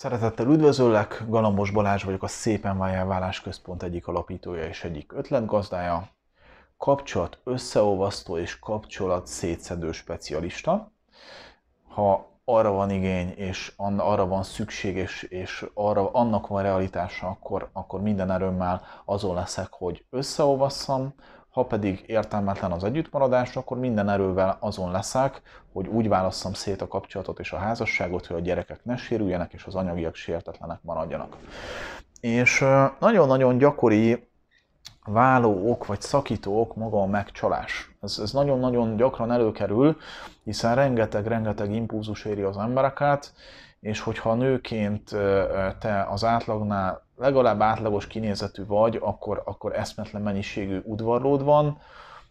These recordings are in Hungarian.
Szeretettel üdvözöllek, Galambos Balázs vagyok, a Szépen Váljál Válás Központ egyik alapítója és egyik ötletgazdája, kapcsolat összeolvasztó és kapcsolat szétszedő specialista. Ha arra van igény, és arra van szükség, és, és arra, annak van realitása, akkor, akkor minden erőmmel azon leszek, hogy összeolvasszam, ha pedig értelmetlen az együttmaradás, akkor minden erővel azon leszek, hogy úgy válasszam szét a kapcsolatot és a házasságot, hogy a gyerekek ne sérüljenek, és az anyagiak sértetlenek maradjanak. És nagyon-nagyon gyakori váló ok vagy szakító ok maga a megcsalás. Ez, ez nagyon-nagyon gyakran előkerül, hiszen rengeteg-rengeteg impulzus éri az embereket, és hogyha nőként te az átlagnál legalább átlagos kinézetű vagy, akkor, akkor eszmetlen mennyiségű udvarlód van.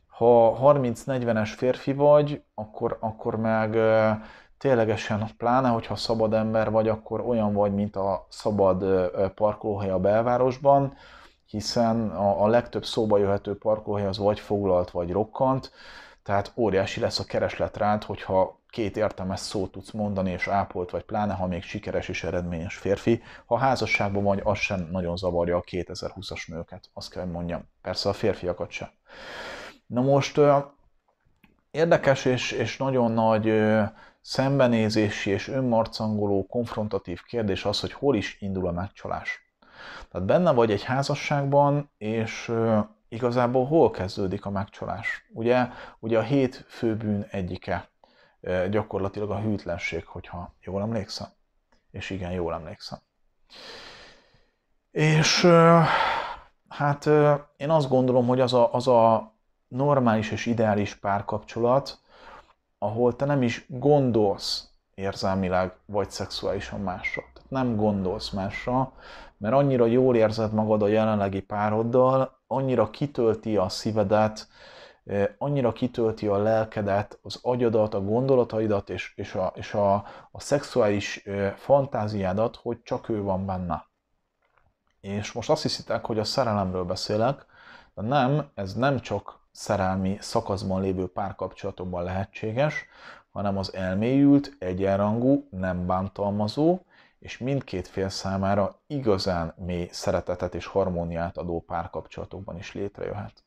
Ha 30-40-es férfi vagy, akkor, akkor meg ténylegesen, pláne, hogyha szabad ember vagy, akkor olyan vagy, mint a szabad parkolóhely a belvárosban, hiszen a, a legtöbb szóba jöhető parkolóhely az vagy foglalt, vagy rokkant, tehát óriási lesz a kereslet rád, hogyha két értelmes szót tudsz mondani, és ápolt vagy pláne, ha még sikeres és eredményes férfi. Ha házasságban vagy, az sem nagyon zavarja a 2020-as nőket, azt kell, hogy mondjam. Persze a férfiakat sem. Na most érdekes és, és nagyon nagy szembenézési és önmarcangoló, konfrontatív kérdés az, hogy hol is indul a megcsalás. Tehát benne vagy egy házasságban, és igazából hol kezdődik a megcsalás? Ugye, ugye a hét főbűn egyike gyakorlatilag a hűtlenség, hogyha jól emlékszem. És igen, jól emlékszem. És hát én azt gondolom, hogy az a, az a normális és ideális párkapcsolat, ahol te nem is gondolsz érzelmileg vagy szexuálisan másra. Tehát nem gondolsz másra, mert annyira jól érzed magad a jelenlegi pároddal, annyira kitölti a szívedet, annyira kitölti a lelkedet, az agyadat, a gondolataidat és, és, a, és a, a szexuális fantáziádat, hogy csak ő van benne. És most azt hiszitek, hogy a szerelemről beszélek, de nem, ez nem csak szerelmi szakaszban lévő párkapcsolatokban lehetséges, hanem az elmélyült, egyenrangú, nem bántalmazó, és mindkét fél számára igazán mély szeretetet és harmóniát adó párkapcsolatokban is létrejöhet.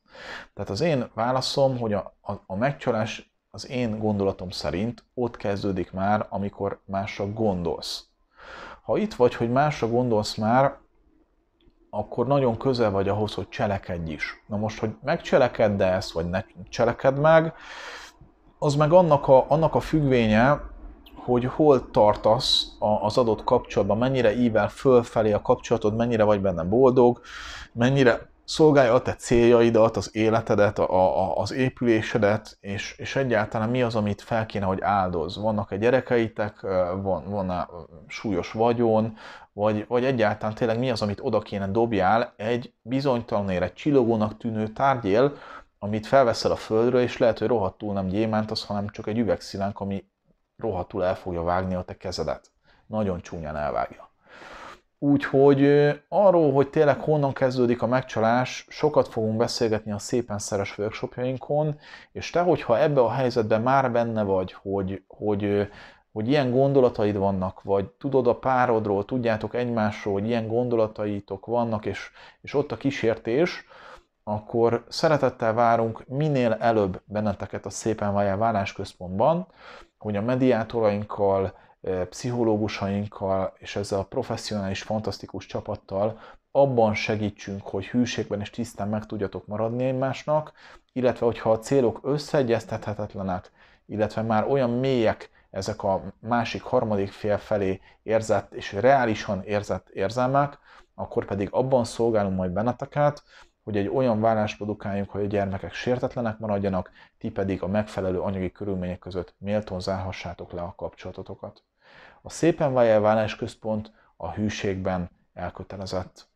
Tehát az én válaszom, hogy a, a, a megcsalás az én gondolatom szerint ott kezdődik már, amikor másra gondolsz. Ha itt vagy, hogy másra gondolsz már, akkor nagyon közel vagy ahhoz, hogy cselekedj is. Na most, hogy megcselekedd -e ezt, vagy ne cselekedd meg, az meg annak a, annak a függvénye, hogy hol tartasz az adott kapcsolatban, mennyire ível fölfelé a kapcsolatod, mennyire vagy benne boldog, mennyire szolgálja a te céljaidat, az életedet, a, a, az épülésedet, és, és egyáltalán mi az, amit fel kéne, hogy áldoz. Vannak-e gyerekeitek, van, van -e súlyos vagyon, vagy, vagy egyáltalán tényleg mi az, amit oda kéne dobjál egy bizonytalanére csillogónak tűnő tárgyél, amit felveszel a földről, és lehet, hogy rohadtul nem gyémánt az, hanem csak egy üvegszilánk, ami rohadtul el fogja vágni a te kezedet. Nagyon csúnyán elvágja. Úgyhogy arról, hogy tényleg honnan kezdődik a megcsalás, sokat fogunk beszélgetni a szépen szeres workshopjainkon, és te, hogyha ebbe a helyzetben már benne vagy, hogy, hogy, hogy ilyen gondolataid vannak, vagy tudod a párodról, tudjátok egymásról, hogy ilyen gondolataitok vannak, és, és ott a kísértés, akkor szeretettel várunk minél előbb benneteket a Szépen Válás Központban, hogy a mediátorainkkal, eh, pszichológusainkkal és ezzel a professzionális, fantasztikus csapattal abban segítsünk, hogy hűségben és tisztán meg tudjatok maradni egymásnak, illetve hogyha a célok összeegyeztethetetlenek, illetve már olyan mélyek ezek a másik, harmadik fél felé érzett és reálisan érzett érzelmek, akkor pedig abban szolgálunk majd benneteket, hogy egy olyan vállás produkáljunk, hogy a gyermekek sértetlenek maradjanak, ti pedig a megfelelő anyagi körülmények között méltón zárhassátok le a kapcsolatotokat. A Szépen Vájel Központ a hűségben elkötelezett